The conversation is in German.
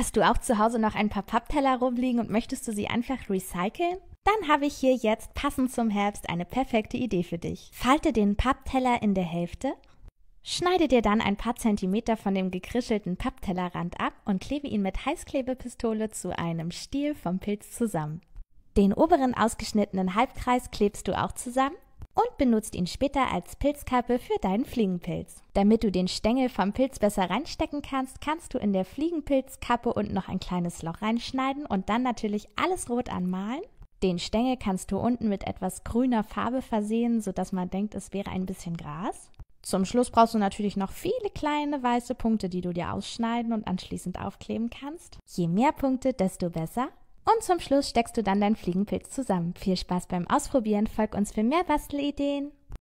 Hast du auch zu Hause noch ein paar Pappteller rumliegen und möchtest du sie einfach recyceln? Dann habe ich hier jetzt passend zum Herbst eine perfekte Idee für dich. Falte den Pappteller in der Hälfte, schneide dir dann ein paar Zentimeter von dem gekrischelten Papptellerrand ab und klebe ihn mit Heißklebepistole zu einem Stiel vom Pilz zusammen. Den oberen ausgeschnittenen Halbkreis klebst du auch zusammen und benutzt ihn später als Pilzkappe für deinen Fliegenpilz. Damit du den Stängel vom Pilz besser reinstecken kannst, kannst du in der Fliegenpilzkappe unten noch ein kleines Loch reinschneiden und dann natürlich alles rot anmalen. Den Stängel kannst du unten mit etwas grüner Farbe versehen, sodass man denkt, es wäre ein bisschen Gras. Zum Schluss brauchst du natürlich noch viele kleine weiße Punkte, die du dir ausschneiden und anschließend aufkleben kannst. Je mehr Punkte, desto besser. Und zum Schluss steckst du dann deinen Fliegenpilz zusammen. Viel Spaß beim Ausprobieren. Folg uns für mehr Bastelideen.